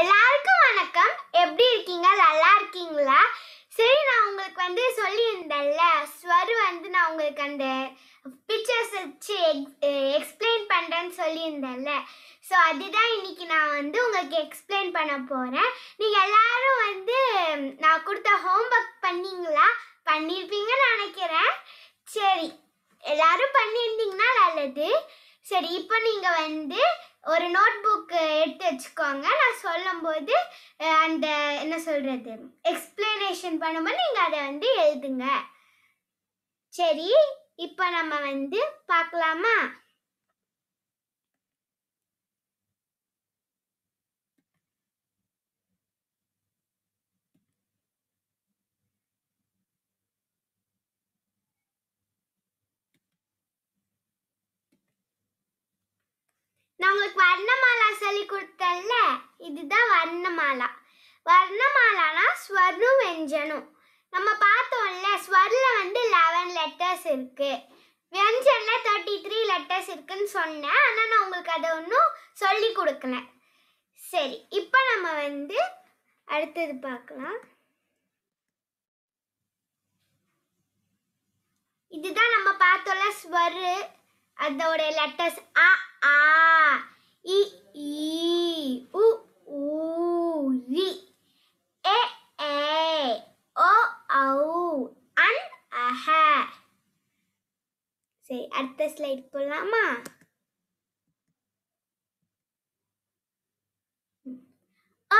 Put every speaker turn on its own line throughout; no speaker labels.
எல்லாருக்கும் வணக்கம் எப்படி இருக்கீங்க நல்லா இருக்கீங்களா சரி நான் உங்களுக்கு வந்து சொல்லியிருந்தேன்ல ஸ்வரு வந்து நான் உங்களுக்கு அந்த பிக்சர்ஸ் வச்சு எக்ஸ்பிளைன் பண்ணுறேன்னு சொல்லியிருந்தேன்ல ஸோ அதுதான் இன்னைக்கு நான் வந்து உங்களுக்கு எக்ஸ்பிளைன் பண்ண போகிறேன் நீங்கள் எல்லாரும் வந்து நான் கொடுத்த ஹோம்ஒர்க் பண்ணீங்களா பண்ணியிருப்பீங்கன்னு நினைக்கிறேன் சரி எல்லாரும் பண்ணியிருந்தீங்கன்னா நல்லது சரி இப்போ நீங்கள் வந்து ஒரு நோட் புக்கு எடுத்து வச்சுக்கோங்க நான் சொல்லும்போது அந்த என்ன சொல்கிறது எக்ஸ்பிளனேஷன் பண்ணும்போது நீங்கள் அதை வந்து எழுதுங்க சரி இப்போ நம்ம வந்து பார்க்கலாமா நம்மளுக்கு வர்ணமாலா சொல்லி கொடுத்தல்ல இதுதான் வர்ணமாலா வர்ணமாலானா ஸ்வர்ணம் வெஞ்சனும் நம்ம பார்த்தோம்ல ஸ்வரில் வந்து லெவன் லெட்டர்ஸ் இருக்குது வெஞ்சனில் தேர்ட்டி த்ரீ லெட்டர்ஸ் இருக்குன்னு சொன்னேன் ஆனால் நான் உங்களுக்கு அதை ஒன்றும் சொல்லி கொடுக்கல சரி இப்போ நம்ம வந்து அடுத்தது பார்க்கலாம் இதுதான் நம்ம பார்த்தோம்ல ஸ்வரு அதோடைய லெட்டர்ஸ் ஆ ஆ இ ஈ உ ஊ ரி எ ஏ ஓ ஔ அன் அஹ சரி அடுத்த ஸ்லைட் போகலாமா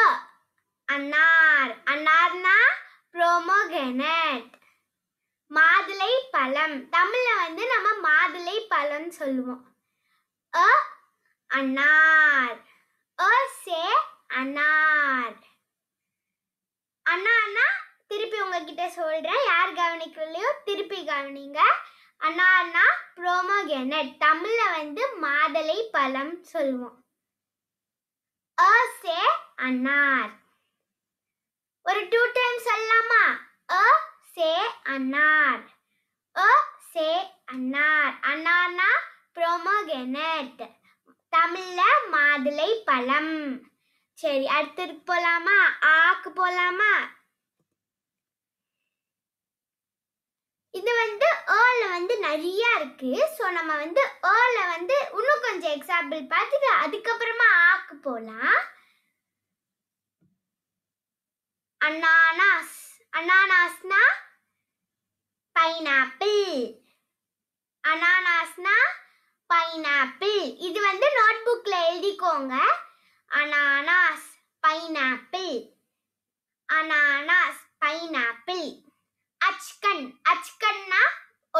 அ அன்னார் அன்னார்னா ப்ரோமோகெனட் மாதுளை பழம் தமிழில் வந்து நம்ம மாதுளை பழம்னு சொல்லுவோம் அ அன்னார் அ சே அன்னார் அண்ணான்னா திருப்பி உங்ககிட்ட சொல்கிறேன் யார் கவனிக்கலையோ திருப்பி கவனிங்க அண்ணான்னா ப்ரோமோகெனட் தமிழில் வந்து மாதளை பழம் சொல்லுவோம் அ சே அன்னார் ஒரு டூ டைம் சொல்லலாமா அ சே அன்னார் அ சே அன்னார் அண்ணா ப்ரோமோகெனட் தமிழில் மாதுளை பழம் சரி அடுத்தது போலாமா ஆக்கு போலாமா இது வந்து ஏர்ல வந்து நிறைய இருக்கு ஸோ நம்ம வந்து ஏர்ல வந்து இன்னும் கொஞ்சம் எக்ஸாம்பிள் பார்த்துட்டு அதுக்கப்புறமா ஆக்கு போலாம் அனானாஸ் அனானாஸ்னா பைனாப்பிள் அனானாஸ்னா பைனாப்பிள் இது வந்து நோட் புக்ல எழுதிக்கோங்க அனானாஸ் பைனாப்பிள் அனானாஸ் பைனாப்பிள் அச்கன் அச்கன்னா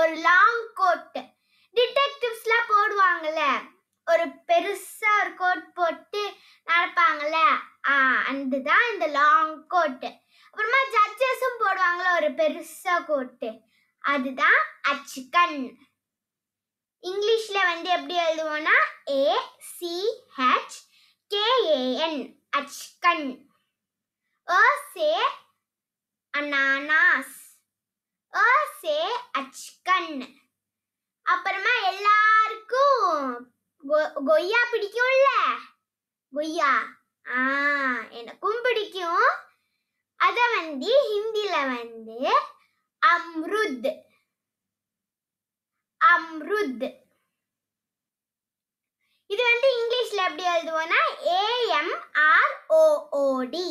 ஒரு லாங் கோட் டிடெக்டிவ்ஸ்லாம் போடுவாங்கல்ல ஒரு பெருசா ஒரு கோட் போட்டு நடப்பாங்கல்ல அந்த தான் இந்த லாங் கோட்டு அப்புறமா ஜட்ஜஸும் போடுவாங்களே ஒரு பெருசா கோட்டு அதுதான் அச்சுக்கன் இங்கிலீஷில் வந்து எப்படி எழுதுவோன்னா ஹெச் கேஏஎன் அச்கன் கண் சே அனானாஸ் ஓ சே அச் கண் அப்புறமா எல்லாருக்கும் கொய்யா பிடிக்கும்ல கொய்யா ஆ எனக்கும் பிடிக்கும் அதை வந்து ஹிந்தியில் வந்து அம்ருத் அம்ருத் இது வந்து இங்கிலீஷில் எப்படி எழுதுவோம்னா ஏஎம்ஆர்ஓஓடி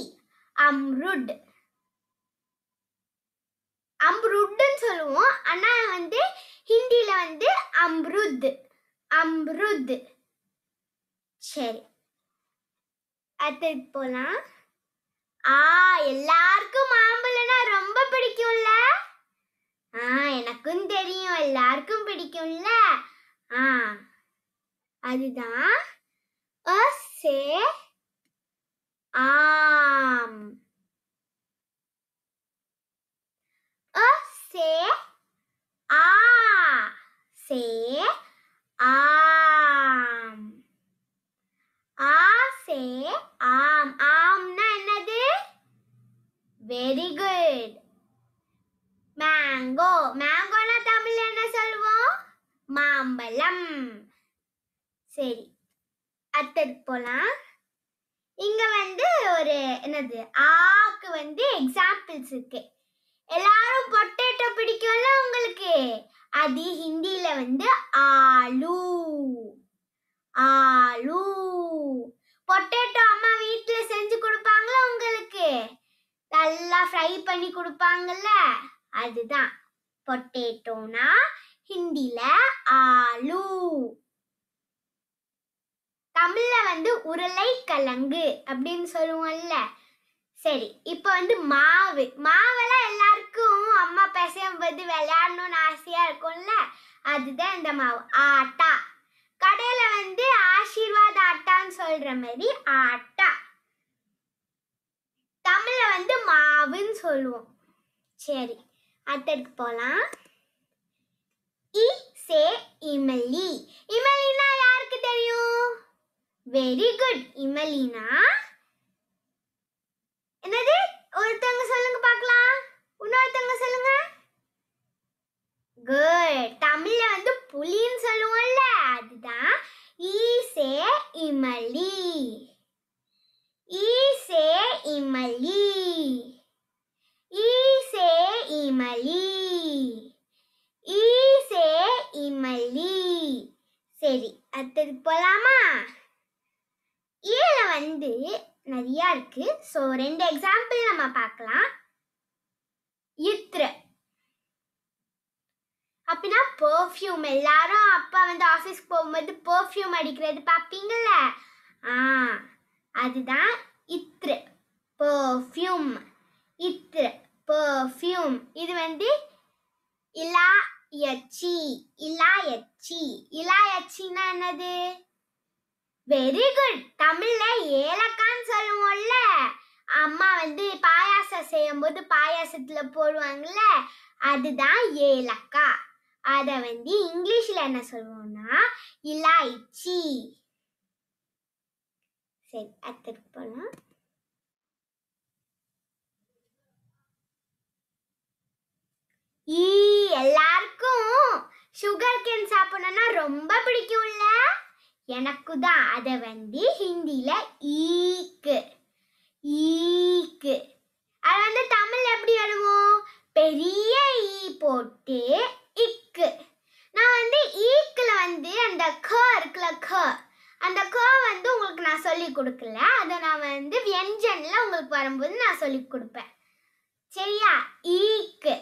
அம்ருட் அம்ருட்னு சொல்லுவோம் ஆனால் வந்து ஹிந்தியில் வந்து அம்ருத் அம்ருத் சரி அடுத்தது போகலாம் ஆ எல்லாருக்கும் மாம்பழம்னா ரொம்ப பிடிக்கும்ல ஆ எனக்கும் தெரியும் எல்லாருக்கும் பிடிக்கும்ல ஆ அதுதான் அ சே ஆம் அ சே ஆ சே ஆம் ஆ சே ஆம் ஆம்னா என்னது வெரி குட் மேங்கோ மேங்கோனா தமிழ் என்ன சொல்லுவோம் மாம்பழம் சரி அடுத்தது போலாம் இங்க வந்து ஒரு என்னது ஆக்கு வந்து எக்ஸாம்பிள்ஸ் இருக்கு எல்லாரும் பொட்டேட்டோ பிடிக்கும்ல உங்களுக்கு அது ஹிந்தியில வந்து ஆலு ஆலு பொட்டேட்டோ அம்மா வீட்டுல செஞ்சு கொடுப்பாங்களா உங்களுக்கு நல்லா ஃப்ரை பண்ணி கொடுப்பாங்கல்ல அதுதான் பொட்டேட்டோனா ஹிந்தில ஆலு தமிழ்ல வந்து உருளைக்கிழங்கு அப்படின்னு சொல்லுவோம்ல சரி இப்போ வந்து மாவு மாவெல்லாம் எல்லாருக்கும் அம்மா பசங்க வந்து விளையாடணும்னு ஆசையா இருக்கும்ல அதுதான் இந்த மாவு ஆட்டா கடையில வந்து ஆசீர்வாத் ஆட்டான்னு சொல்ற மாதிரி ஆட்டா தமிழ்ல வந்து மாவுன்னு சொல்லுவோம் சரி அடுத்ததுக்கு போலாம் இ சே இமலி இமலினா யாருக்கு தெரியும் வெரி குட் இமலினா என்னது ஒருத்தவங்க சொல்லுங்க பார்க்கலாம் இன்னொருத்தவங்க சொல்லுங்க குட் தமிழ்ல வந்து புலின்னு சொல்லுவோம்ல அதுதான் ஈசே இமலி ஈசே இமலி இமலி ஈ சே இமலி சரி அடுத்தது போலாமா ஈல வந்து நிறையா இருக்கு ஸோ ரெண்டு எக்ஸாம்பிள் நம்ம பார்க்கலாம் இத்ரு அப்படின்னா பர்ஃப்யூம் எல்லாரும் அப்பா வந்து ஆஃபீஸ்க்கு போகும்போது பர்ஃப்யூம் அடிக்கிறது பார்ப்பீங்கள்ல ஆ அதுதான் இத்ரு பர்ஃப்யூம் இத்ரு பெர்ஃப்யூம் இது வந்து இலா எச்சி இலா எச்சி இலா என்னது வெரி குட் தமிழ்ல ஏலக்கான்னு சொல்லுவோம்ல அம்மா வந்து பாயாசம் செய்யும்போது பாயாசத்துல போடுவாங்கல்ல அதுதான் ஏலக்காய் அதை வந்து இங்கிலீஷில் என்ன சொல்லுவோம்னா இலாய்ச்சி சரி அடுத்ததுக்கு போகலாம் எல்லாருக்கும் சுகர் கேன் சாப்பிடணும்னா ரொம்ப பிடிக்கும்ல எனக்கு தான் அதை வந்து ஹிந்தியில் ஈக்கு ஈக்கு அது வந்து தமிழ் எப்படி வருவோம் பெரிய ஈ போட்டு இக்கு நான் வந்து ஈக்கில் வந்து அந்த க இருக்குல்ல க அந்த க வந்து உங்களுக்கு நான் சொல்லி கொடுக்கல அதை நான் வந்து வியஞ்சனில் உங்களுக்கு வரும்போது நான் சொல்லி கொடுப்பேன் சரியா ஈக்கு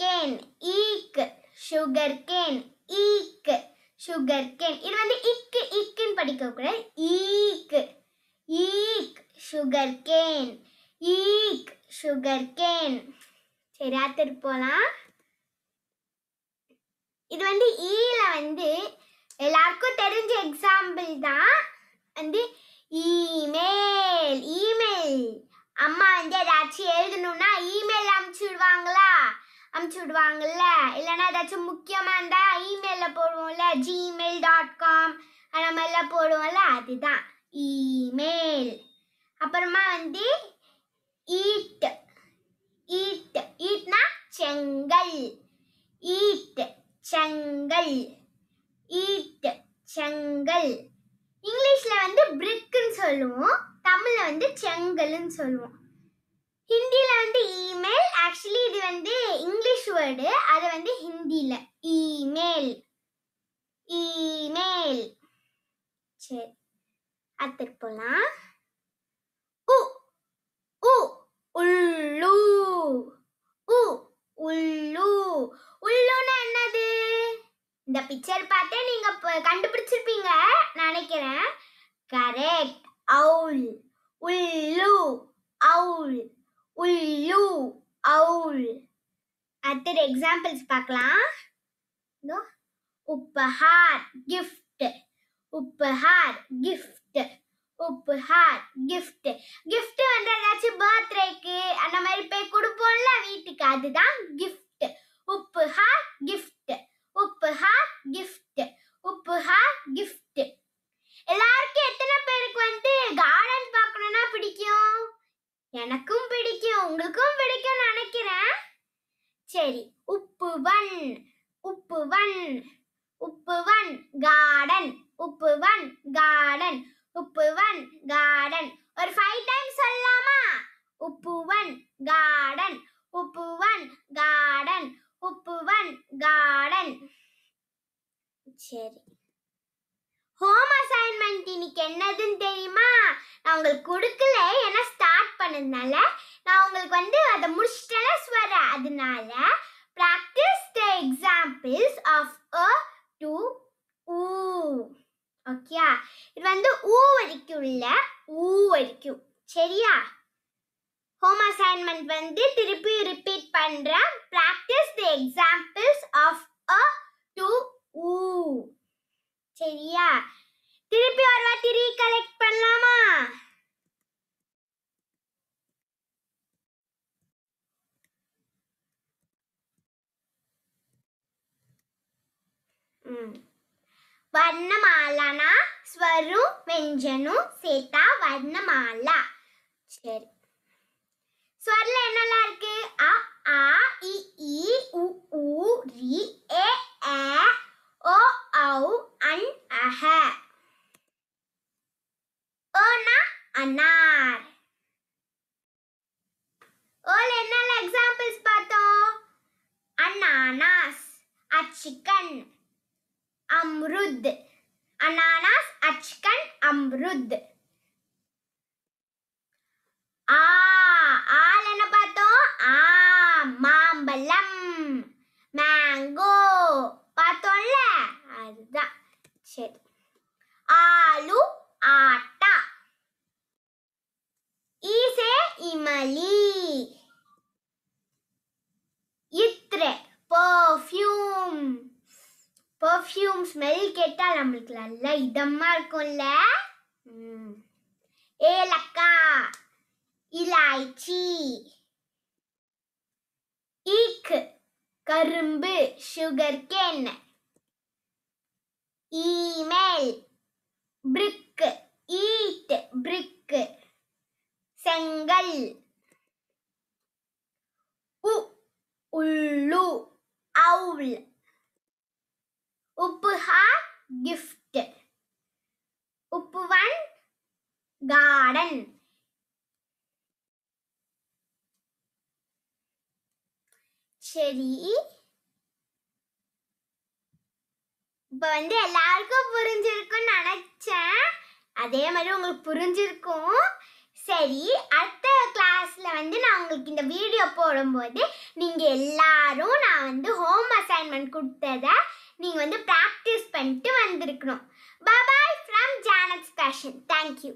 கேன் ஈக்கு சுகர்கேன் கேன் ஈக்கு ஈக் கேன் இது வந்து இக்கு இக்குன்னு ஈக்கு ஈக் ஈக் சுகர்கேன் ஈக் கேன் சரி அடுத்தது போகலாம் இது வந்து ஈல வந்து எல்லாருக்கும் தெரிஞ்ச எக்ஸாம்பிள் தான் வந்து இமெயில் இமெயில் அம்மா வந்து ஏதாச்சும் எழுதணும்னா இமெயில் அமுச்சு விடுவாங்களா அமுச்சு விடுவாங்கல்ல இல்லைன்னா ஏதாச்சும் முக்கியமாக இருந்தால் இமெயிலில் போடுவோம்ல ஜிமெயில் டாட் காம் அந்த மாதிரிலாம் போடுவோம்ல அதுதான் இமெயில் அப்புறமா வந்து ஈட் ஈட் ஈட்னா செங்கல் ஈட் செங்கல் ஈட் செங்கல் இங்கிலீஷில் வந்து பிரிக்குன்னு சொல்லுவோம் தமிழ்ல வந்து செங்கல்னு சொல்லுவோம் ஹிந்தியில் வந்து இமெயில் ஆக்சுவலி இது வந்து இங்கிலீஷ் வேர்டு அது வந்து ஹிந்தியில் இமெயில் இமெயில் சரி அடுத்து போகலாம் என்னது இந்த பிக்சர் பார்த்தே நீங்க கண்டுபிடிச்சிருப்பீங்க நினைக்கிறேன் கரெக்ட் அவுல் உள்ளு அவுல் உள்ளு அவுல் அடுத்தது எக்ஸாம்பிள்ஸ் பார்க்கலாம் உப்பஹார் கிஃப்ட் உப்பஹார் கிஃப்ட் உப்புஹார் கிஃப்ட் கிஃப்ட் வந்து ஏதாச்சும் பர்த்டேக்கு அந்த மாதிரி போய் கொடுப்போம்ல வீட்டுக்கு அதுதான் கிஃப்ட் உப்புஹார் கிஃப்ட் உப்புஹார் கிஃப்ட் உப்புஹார் கிஃப்ட் எல்லாருக்கும் எத்தனை பேருக்கு வந்து கார்டன் பார்க்கணும்னா பிடிக்கும் எனக்கும் பிடிக்கும் உங்களுக்கும் பிடிக்கும் நினைக்கிறேன் சரி உப்பு வன் உப்பு வன் உப்பு வன் கார்டன் உப்பு வன் கார்டன் உப்பு வன் கார்டன் ஒரு ஃபைவ் டைம் சொல்லாமா உப்பு உப்புவன் கார்டன் உப்பு உப்புவன் கார்டன் உப்பு உப்புவன் கார்டன் சரி என்னதுன்னு தெரியுமா நான் உங்களுக்கு கொடுக்கல ஏன்னா ஸ்டார்ட் பண்ணதுனால நான் உங்களுக்கு வந்து அதை முடிச்சிட்டல சொல்றேன் அதனால ப்ராக்டிஸ் த எக்ஸாம்பிள்ஸ் ஆஃப் அ டு ஊ ஓகேயா இது வந்து ஊ வரைக்கும் இல்லை ஊ வரைக்கும் சரியா ஹோம் அசைன்மெண்ட் வந்து திருப்பி ரிப்பீட் பண்ணுறேன் ப்ராக்டிஸ் த எக்ஸாம் வர்ணமாலானா ஸ்வரு வெஞ்சனு சேத்தா வர்ணமாலா சரி ஸ்வரில் என்னெல்லாம் இருக்கு அ ஆ இ இ உ உ ரி ஏ ஏ ஓ ஔ அன் அஹ ஓனா அனார் ஓல என்னெல்லாம் எக்ஸாம்பிள்ஸ் பார்த்தோம் அன்னானாஸ் அச்சிக்கன் अमरुद अनानास अचकन अमरुद ஆ ஆலன பார்த்தோம் ஆ மாம்பழம் மேங்கோ பார்த்தோம்ல அதுதான் சரி ஆலு ஆட்டா ஈசே இமலி பர்ஃப்யூம் ஸ்மெல் கேட்டால் நம்மளுக்கு நல்ல இதமா இருக்கும்ல ஏலக்கா இலாய்ச்சி ஈக்கு கரும்பு சுகர் கேன் இமெயில் பிரிக் ஈட் பிரிக் செங்கல் உ உள்ளு அவுள் gift உப்புவன் garden சரி இப்போ வந்து எல்லாருக்கும் புரிஞ்சிருக்கும் நினைச்சேன் அதே மாதிரி உங்களுக்கு புரிஞ்சிருக்கும் சரி அடுத்த கிளாஸ்ல வந்து நான் உங்களுக்கு இந்த வீடியோ போடும்போது நீங்கள் எல்லாரும் நான் வந்து ஹோம் அசைன்மெண்ட் கொடுத்ததை நீங்கள் வந்து ப்ராக்டிஸ் பண்ணிட்டு வந்திருக்கணும் bye bye from Janet's passion thank you